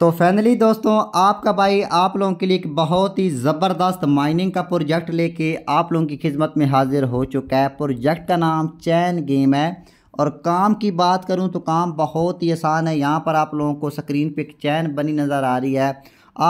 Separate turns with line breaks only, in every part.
तो फाइनली दोस्तों आपका भाई आप लोगों के लिए एक बहुत ही ज़बरदस्त माइनिंग का प्रोजेक्ट लेके आप लोगों की खिदमत में हाजिर हो चुका है प्रोजेक्ट का नाम चैन गेम है और काम की बात करूं तो काम बहुत ही आसान है यहाँ पर आप लोगों को स्क्रीन पे एक चैन बनी नज़र आ रही है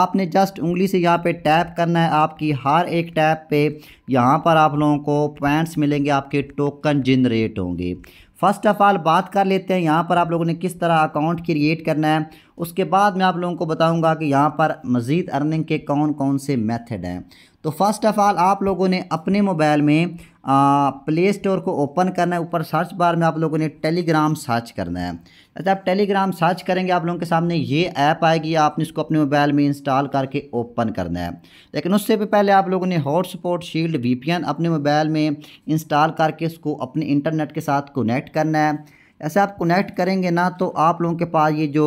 आपने जस्ट उंगली से यहाँ पे टैप करना है आपकी हर एक टैप पे यहाँ पर आप लोगों को पॉइंट्स मिलेंगे आपके टोकन जनरेट होंगे फर्स्ट ऑफ़ ऑल बात कर लेते हैं यहाँ पर आप लोगों ने किस तरह अकाउंट क्रिएट करना है उसके बाद मैं आप लोगों को बताऊंगा कि यहाँ पर मज़ीद अर्निंग के कौन कौन से मेथड हैं तो फर्स्ट ऑफ़ ऑल आप लोगों ने अपने मोबाइल में आ, प्ले स्टोर को ओपन करना है ऊपर सर्च बार में आप लोगों ने टेलीग्राम सर्च करना है अच्छा आप टेलीग्राम सर्च करेंगे आप लोगों के सामने ये ऐप आएगी आपने इसको अपने मोबाइल में इंस्टॉल करके ओपन करना है लेकिन उससे भी पहले आप लोगों ने हॉटस्पॉट शील्ड वी अपने मोबाइल में इंस्टॉल करके इसको अपने इंटरनेट के साथ कनेक्ट करना है ऐसे आप कनेक्ट करेंगे ना तो आप लोगों के पास ये जो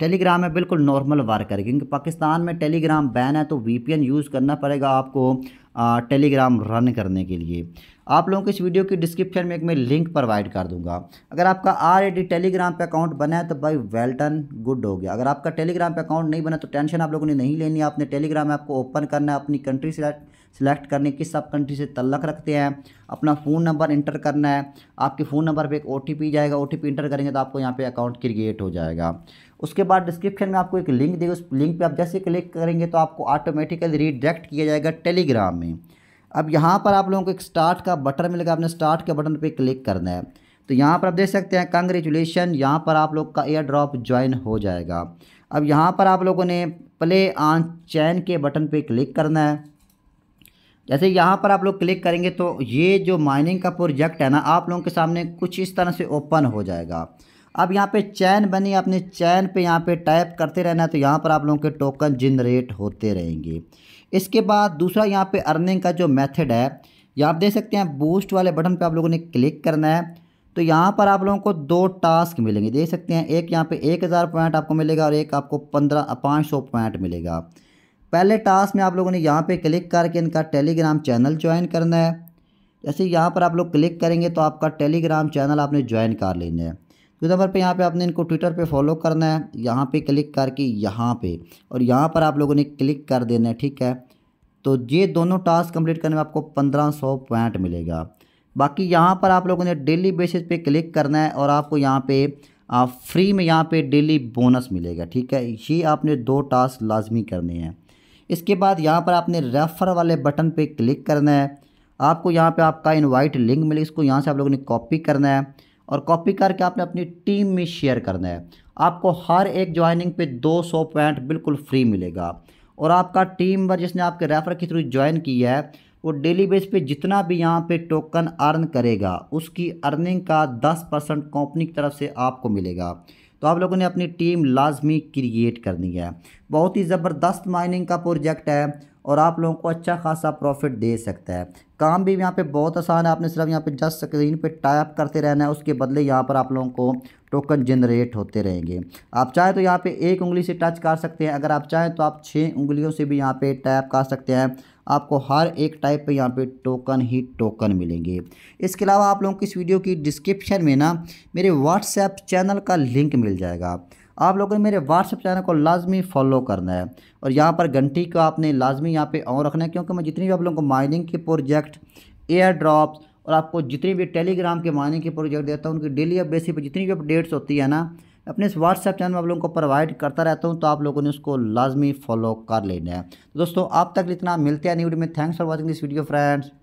टेलीग्राम है बिल्कुल नॉर्मल वार करेगी क्योंकि पाकिस्तान में टेलीग्राम बैन है तो वीपीएन यूज़ करना पड़ेगा आपको टेलीग्राम रन करने के लिए आप लोगों को इस वीडियो की डिस्क्रिप्शन में एक मैं लिंक प्रोवाइड कर दूंगा अगर आपका ऑलरेडी टेलीग्राम पे अकाउंट बना है तो भाई वेल डन गुड हो गया अगर आपका टेलीग्राम पे अकाउंट नहीं बना तो टेंशन आप लोगों ने नहीं लेनी आपने टेलीग्राम ऐप को ओपन करना है अपनी कंट्री सेलेक्ट सिलेक्ट करने किस सब कंट्री से तल्लक रखते हैं अपना फ़ोन नंबर इंटर करना है आपके फ़ोन नंबर पे एक ओ जाएगा ओ इंटर करेंगे तो आपको यहाँ पे अकाउंट क्रिएट हो जाएगा उसके बाद डिस्क्रिप्शन में आपको एक लिंक देगा उस लिंक पे आप जैसे क्लिक करेंगे तो आपको ऑटोमेटिकली रिडायरेक्ट किया जाएगा टेलीग्राम में अब यहाँ पर आप लोगों को एक स्टार्ट का बटन मिलेगा आपने स्टार्ट के बटन पर क्लिक करना है तो यहाँ पर आप देख सकते हैं कंग्रेचुलेशन यहाँ पर आप लोग का एयर ड्रॉप ज्वाइन हो जाएगा अब यहाँ पर आप लोगों ने प्ले ऑन चैन के बटन पे क्लिक करना है जैसे यहाँ पर आप लोग क्लिक करेंगे तो ये जो माइनिंग का प्रोजेक्ट है ना आप लोगों के सामने कुछ इस तरह से ओपन हो जाएगा अब यहाँ पे चैन बनी अपने चैन पे यहाँ पे टाइप करते रहना है तो यहाँ पर आप लोगों के टोकन जनरेट होते रहेंगे इसके बाद दूसरा यहाँ पे अर्निंग का जो मेथड है ये आप देख सकते हैं बूस्ट वाले बटन पे आप लोगों ने क्लिक करना है तो यहाँ पर आप लोगों को दो टास्क मिलेंगे देख सकते हैं एक यहाँ पर एक हज़ार पॉइंट आपको मिलेगा और एक आपको पंद्रह पाँच सौ पॉइंट मिलेगा पहले टास्क में आप लोगों ने यहाँ पे क्लिक करके इनका टेलीग्राम चैनल ज्वाइन करना है जैसे यहाँ पर आप लोग क्लिक करेंगे तो आपका टेलीग्राम चैनल आपने ज्वाइन कर लेना है दूसरे नंबर पर यहाँ पर आपने इनको ट्विटर पर फॉलो करना है यहाँ पर क्लिक करके यहाँ पर और यहाँ पर आप लोगों ने क्लिक कर देना है ठीक है तो ये दोनों टास्क कंप्लीट करने में आपको पंद्रह सौ पॉइंट मिलेगा बाकी यहाँ पर आप लोगों ने डेली बेसिस पे क्लिक करना है और आपको यहाँ पे आप फ्री में यहाँ पे डेली बोनस मिलेगा ठीक है ये आपने दो टास्क लाजमी करने हैं इसके बाद यहाँ पर आपने रेफ़र वाले बटन पे क्लिक करना है आपको यहाँ पे आपका इनवाइट लिंक मिले इसको यहाँ से आप लोगों ने कॉपी करना है और कॉपी करके आपने अपनी टीम में शेयर करना है आपको हर एक ज्वाइनिंग पे 200 पॉइंट बिल्कुल फ्री मिलेगा और आपका टीम मेंबर जिसने आपके रेफ़र के थ्रू ज्वाइन किया है वो डेली बेस पे जितना भी यहाँ पे टोकन अर्न करेगा उसकी अर्निंग का 10 परसेंट कंपनी की तरफ से आपको मिलेगा तो आप लोगों ने अपनी टीम लाजमी क्रिएट करनी है बहुत ही ज़बरदस्त माइनिंग का प्रोजेक्ट है और आप लोगों को अच्छा खासा प्रॉफिट दे सकता है काम भी यहाँ पे बहुत आसान है आपने सिर्फ यहाँ पे जस्ट स्क्रीन पे टाइप करते रहना है उसके बदले यहाँ पर आप लोगों को टोकन जनरेट होते रहेंगे आप चाहें तो यहाँ पे एक उंगली से टच कर सकते हैं अगर आप चाहें तो आप छः उंगलियों से भी यहाँ पे टैप कर सकते हैं आपको हर एक टाइप पे यहाँ पे टोकन ही टोकन मिलेंगे इसके अलावा आप लोगों को इस वीडियो की डिस्क्रिप्शन में ना मेरे व्हाट्सएप चैनल का लिंक मिल जाएगा आप लोगों ने मेरे व्हाट्सएप चैनल को लाजमी फॉलो करना है और यहाँ पर घंटी को आपने लाजमी यहाँ पर ऑन रखना है क्योंकि मैं जितनी भी आप लोगों को माइनिंग के प्रोजेक्ट एयर ड्रॉप्स और आपको जितने भी टेलीग्राम के माइनिंग के प्रोजेक्ट देता हूँ उनकी डेली बेसिस पर जितनी भी अपडेट्स होती है ना अपने इस व्हाट्सएप चैनल में आप लोगों को प्रोवाइड करता रहता हूँ तो आप लोगों ने उसको लाजमी फॉलो कर लेना है तो दोस्तों आप तक इतना मिलते हैं न्यूडियो में thanks for watching this video friends